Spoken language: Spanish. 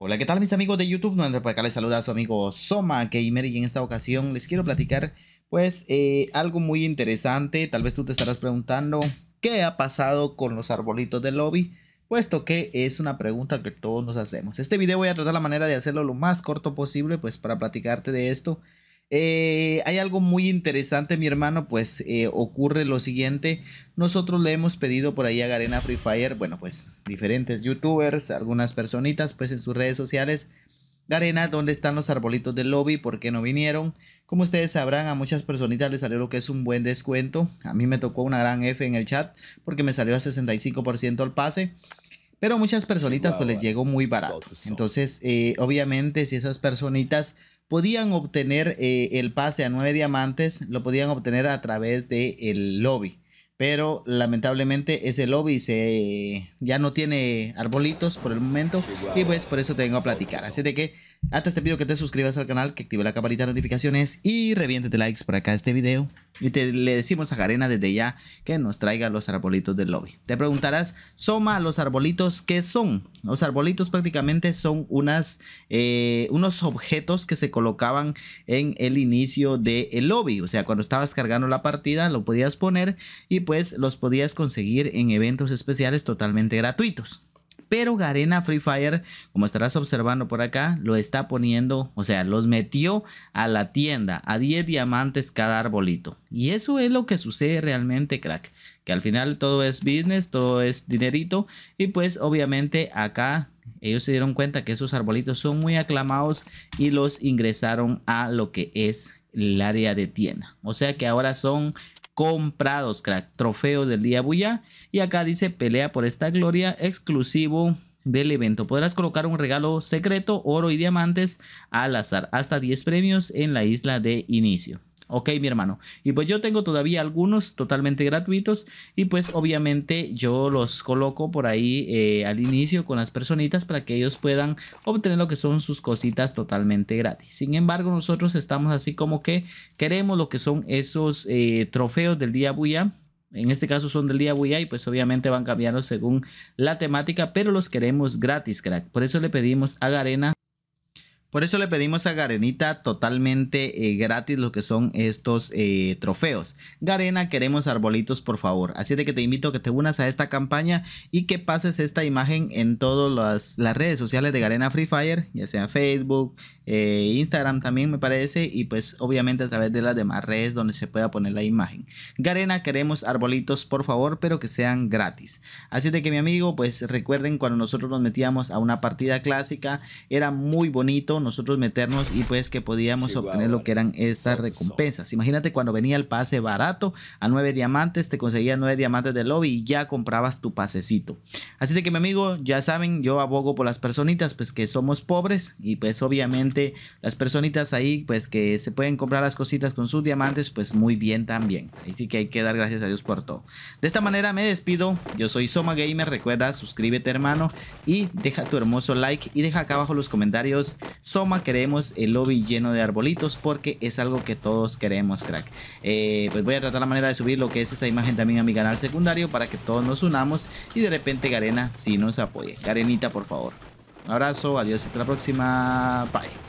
Hola, ¿qué tal mis amigos de YouTube? Donde para acá les saluda a su amigo Soma Gamer y en esta ocasión les quiero platicar pues eh, algo muy interesante. Tal vez tú te estarás preguntando qué ha pasado con los arbolitos del lobby, puesto que es una pregunta que todos nos hacemos. Este video voy a tratar la manera de hacerlo lo más corto posible pues para platicarte de esto eh, hay algo muy interesante, mi hermano, pues eh, ocurre lo siguiente. Nosotros le hemos pedido por ahí a Garena Free Fire, bueno, pues diferentes youtubers, algunas personitas, pues en sus redes sociales. Garena, ¿dónde están los arbolitos del lobby? ¿Por qué no vinieron? Como ustedes sabrán, a muchas personitas les salió lo que es un buen descuento. A mí me tocó una gran F en el chat porque me salió a 65% el pase. Pero a muchas personitas pues les llegó muy barato. Entonces, eh, obviamente, si esas personitas podían obtener eh, el pase a nueve diamantes, lo podían obtener a través del el lobby. Pero lamentablemente ese lobby se, ya no tiene arbolitos por el momento. Y pues por eso te vengo a platicar. Así de que antes te pido que te suscribas al canal, que active la campanita de notificaciones y reviéntete likes por acá este video. Y te, le decimos a Garena desde ya que nos traiga los arbolitos del lobby. Te preguntarás, Soma, los arbolitos, ¿qué son? Los arbolitos prácticamente son unas, eh, unos objetos que se colocaban en el inicio del lobby. O sea, cuando estabas cargando la partida, lo podías poner y pues los podías conseguir en eventos especiales totalmente gratuitos pero Garena Free Fire, como estarás observando por acá, lo está poniendo, o sea, los metió a la tienda a 10 diamantes cada arbolito. Y eso es lo que sucede realmente, crack, que al final todo es business, todo es dinerito y pues obviamente acá ellos se dieron cuenta que esos arbolitos son muy aclamados y los ingresaron a lo que es el área de tienda. O sea que ahora son comprados, crack. Trofeo del día Buya. Y acá dice pelea por esta gloria exclusivo del evento. Podrás colocar un regalo secreto, oro y diamantes al azar. Hasta 10 premios en la isla de inicio. Ok, mi hermano. Y pues yo tengo todavía algunos totalmente gratuitos y pues obviamente yo los coloco por ahí eh, al inicio con las personitas para que ellos puedan obtener lo que son sus cositas totalmente gratis. Sin embargo, nosotros estamos así como que queremos lo que son esos eh, trofeos del día Buya. en este caso son del día Buya y pues obviamente van cambiando según la temática, pero los queremos gratis, crack. Por eso le pedimos a Garena por eso le pedimos a Garenita totalmente eh, gratis lo que son estos eh, trofeos. Garena, queremos arbolitos por favor. Así de que te invito a que te unas a esta campaña y que pases esta imagen en todas las, redes sociales de Garena Free Fire, ya sea Facebook, eh, Instagram también me parece y pues obviamente a través de las demás redes donde se pueda poner la imagen. Garena, queremos arbolitos por favor, pero que sean gratis. Así de que mi amigo, pues recuerden cuando nosotros nos metíamos a una partida clásica, era muy bonito nosotros meternos y pues que podíamos obtener lo que eran estas recompensas. Imagínate cuando venía el pase barato a nueve diamantes, te conseguía nueve diamantes del lobby y ya comprabas tu pasecito. Así de que mi amigo, ya saben, yo abogo por las personitas pues que somos pobres y pues obviamente las personitas ahí pues que se pueden comprar las cositas con sus diamantes pues muy bien también. Así que hay que dar gracias a Dios por todo. De esta manera me despido. Yo soy Soma Gamer, recuerda suscríbete hermano y deja tu hermoso like y deja acá abajo los comentarios Soma queremos el lobby lleno de arbolitos porque es algo que todos queremos, crack. Eh, pues voy a tratar la manera de subir lo que es esa imagen también a mi canal secundario para que todos nos unamos y de repente Garena si sí nos apoye. Garenita, por favor. Un abrazo, adiós, hasta la próxima. Bye.